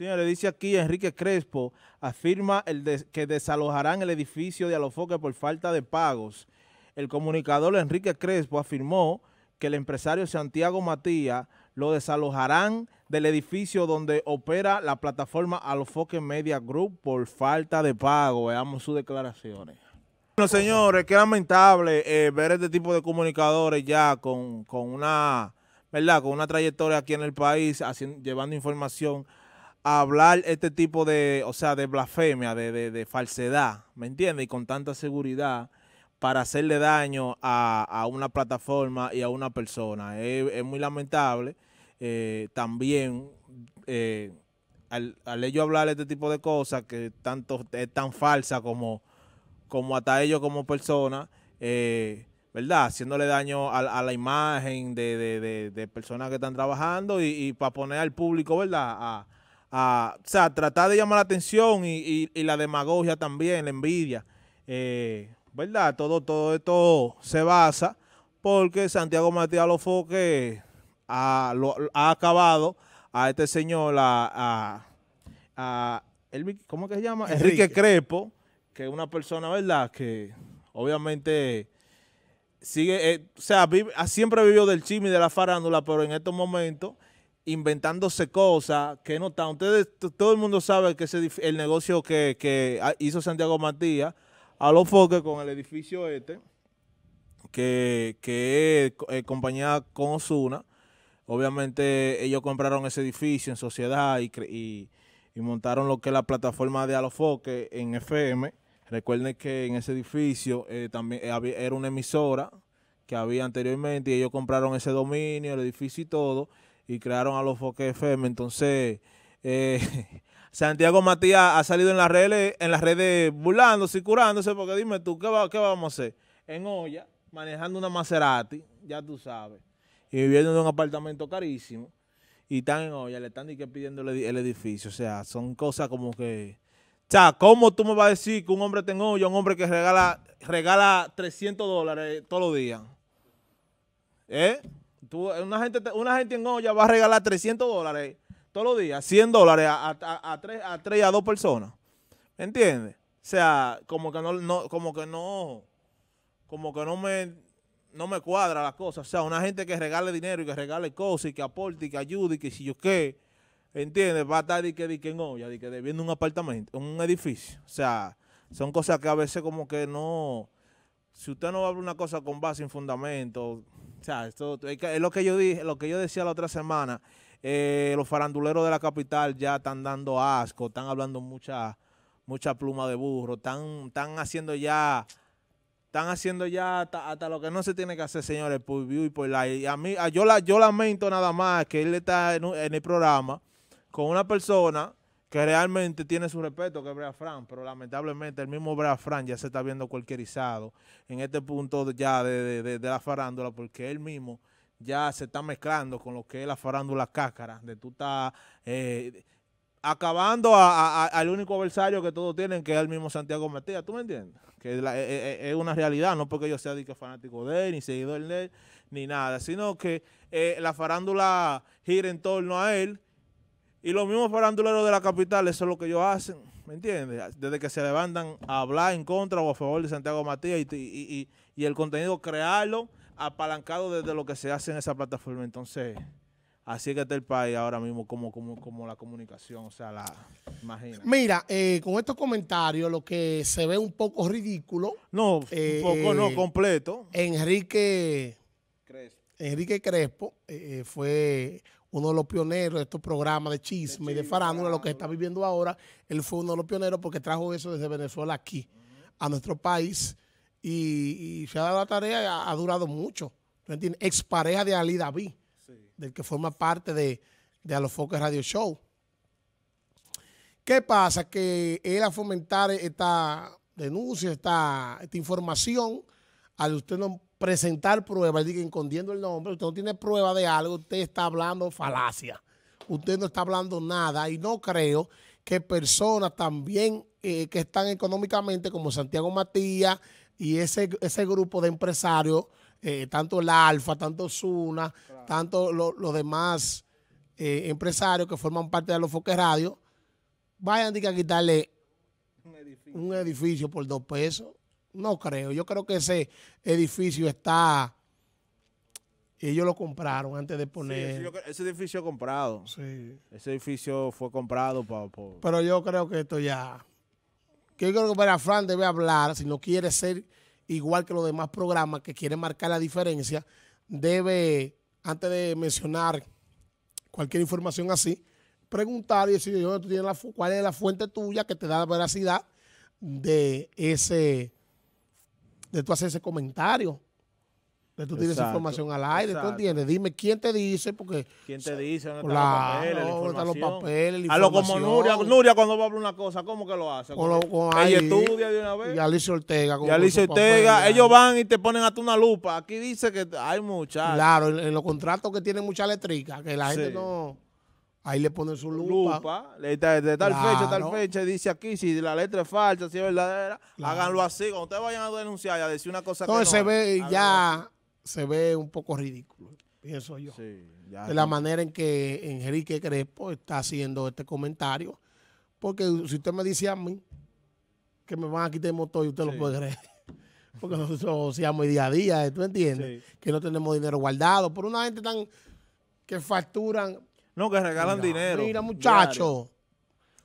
Señores, dice aquí Enrique Crespo, afirma que desalojarán el edificio de Alofoque por falta de pagos. El comunicador Enrique Crespo afirmó que el empresario Santiago Matías lo desalojarán del edificio donde opera la plataforma Alofoque Media Group por falta de pago. Veamos sus declaraciones. Bueno, señores, qué lamentable eh, ver este tipo de comunicadores ya con, una, ¿verdad? Con una trayectoria aquí en el país, llevando información hablar este tipo de, o sea, de blasfemia, de, falsedad, ¿me entiendes? Y con tanta seguridad para hacerle daño a, una plataforma y a una persona. Es, muy lamentable eh, también eh, al, ellos hablar este tipo de cosas que tanto es tan falsa como, como hasta ellos como persona eh, ¿verdad? Haciéndole daño a, la imagen de, personas que están trabajando y, y para poner al público, ¿verdad? A, a, o sea, tratar de llamar la atención y, la demagogia también, la envidia. Eh, ¿Verdad? Todo, todo esto se basa porque Santiago Matías Lofoque ha, ha acabado a este señor, a, ¿cómo que se llama? Enrique. Crepo, que es una persona, ¿verdad? Que obviamente sigue, eh, o sea, siempre vivió del chisme y de la farándula, pero en estos momentos inventándose cosas que no están. Ustedes, todo el mundo sabe que el negocio que, ah, hizo Santiago Matías a los foques con el edificio este, que, eh, compañía con Osuna. Obviamente ellos compraron ese edificio en sociedad y, y, montaron lo que es la plataforma de Alofoque en FM. Recuerden que en ese edificio eh, también eh, era una emisora que había anteriormente y ellos compraron ese dominio, el edificio y todo y crearon a los Foque FM. Entonces, eh, Santiago Matías ha salido en las redes, en las redes burlándose y curándose, porque dime tú, ¿qué, vamos a hacer? En olla, manejando una Maserati, ya tú sabes, y viviendo en un apartamento carísimo, y están en olla, le están pidiendo el edificio. O sea, son cosas como que... O sea, ¿cómo tú me vas a decir que un hombre tengo olla, un hombre que regala, regala 300 dólares todos los días? ¿Eh? una, gente, una gente en olla va a regalar 300 dólares todos los días, 100 dólares a, a, a, tres, a tres a dos personas. ¿Entiendes? O sea, como que no, no, como que no, como que no me, no me cuadra la cosa. O sea, una gente que regale dinero y que regale cosas y que aporte y que ayude y que si yo qué, ¿entiendes? Va a estar y que, y que en olla, de que debiendo un apartamento, un edificio. O sea, son cosas que a veces como que no si usted no va a hablar una cosa con base en fundamento, o sea, esto, es lo que yo dije, lo que yo decía la otra semana, eh, los faranduleros de la capital ya están dando asco, están hablando mucha, mucha pluma de burro, están, están haciendo ya, están haciendo ya hasta, lo que no se tiene que hacer, señores, por view y por like. a mí, yo, yo lamento nada más que él está en el programa con una persona que realmente tiene su respeto, que es Brea Fran, pero lamentablemente el mismo Brea Fran ya se está viendo cualquierizado en este punto ya de, la farándula, porque él mismo ya se está mezclando con lo que es la farándula cáscara, de tú estás eh, acabando al único adversario que todos tienen, que es el mismo Santiago Matías, ¿tú me entiendes? Que eh, eh, es, una realidad, no porque yo sea fanático de él, ni seguidor de él, ni nada, sino que la farándula gira en torno a él, y los mismos faranduleros de la capital, eso es lo que ellos hacen, ¿me entiendes? Desde que se levantan a hablar en contra o a favor de Santiago Matías y, el contenido crearlo apalancado desde lo que se hace en esa plataforma. Entonces, así es que está el país ahora mismo como, la comunicación, o sea, la imagina. Mira, eh, con estos comentarios, lo que se ve un poco ridículo. No, un eh, poco no, completo. Enrique Crespo, Enrique Crespo eh, fue uno de los pioneros de estos programas de chisme y de farándula, lo que está viviendo ahora. Él fue uno de los pioneros porque trajo eso desde Venezuela aquí, a nuestro país. Y, se ha dado la tarea, y ha, durado mucho. ¿No entiendes? Expareja de Ali David, del que forma parte de, de A los Radio Show. ¿Qué pasa? Que él a fomentar esta denuncia, esta, esta información, al usted no presentar pruebas, diga escondiendo el nombre, usted no tiene prueba de algo, usted está hablando falacia, usted no está hablando nada y no creo que personas también eh, que están económicamente como Santiago Matías y ese, ese grupo de empresarios, eh, tanto el Alfa, tanto Zuna, tanto los demás eh, empresarios que forman parte de los Foques Radio, vayan a quitarle un edificio por dos pesos. No creo. Yo creo que ese edificio está. Ellos lo compraron antes de poner. ese edificio comprado. Sí. Ese edificio fue comprado Por... Pero yo creo que esto ya. Que yo creo que para Fran debe hablar, si no quiere ser igual que los demás programas que quieren marcar la diferencia, debe, antes de mencionar cualquier información así, preguntar y decir, la, ¿cuál es la fuente tuya que te da la veracidad de ese de tú hacer ese comentario. De tú tienes información al aire, ¿tú entiendes? Dime quién te dice, porque... ¿Quién te dice? ¿Dónde están los papeles? ¿Dónde los papeles? a lo como Nuria, Nuria cuando va a hablar una cosa, ¿cómo que lo hace? Con ahí, estudia de una vez. Y Alicia Ortega. y Alicia Ortega, ellos van y te ponen hasta una lupa. Aquí dice que hay mucha. Claro, en, los contratos que tienen mucha letrica, que la gente no... Ahí le ponen su lupa. lupa de, de, tal fecha, tal fecha, dice aquí, si la letra es falsa, si es verdadera, háganlo así. Cuando ustedes vayan a denunciar y a decir una cosa Entonces se ve ya, se ve un poco ridículo, pienso yo. de la manera en que Enrique Crespo está haciendo este comentario. Porque si usted me dice a mí que me van a quitar el motor y usted lo puede creer. Porque nosotros seamos día a día, ¿tú entiendes? Que no tenemos dinero guardado. Por una gente tan que facturan no, que regalan dinero. Mira, muchacho.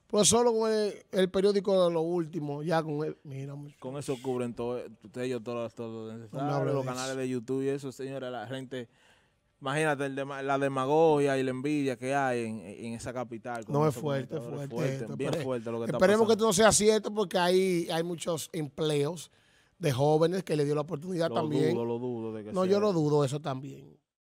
Pues solo con el, periódico de lo último, ya con mira, Con eso cubren todo, ellos todo, todo los canales de YouTube y eso, señores. la gente... Imagínate la demagogia y la envidia que hay en, esa capital. No es fuerte, fuerte, fuerte Esperemos que esto no sea cierto porque hay muchos empleos de jóvenes que le dio la oportunidad también. lo dudo no, yo lo dudo eso también.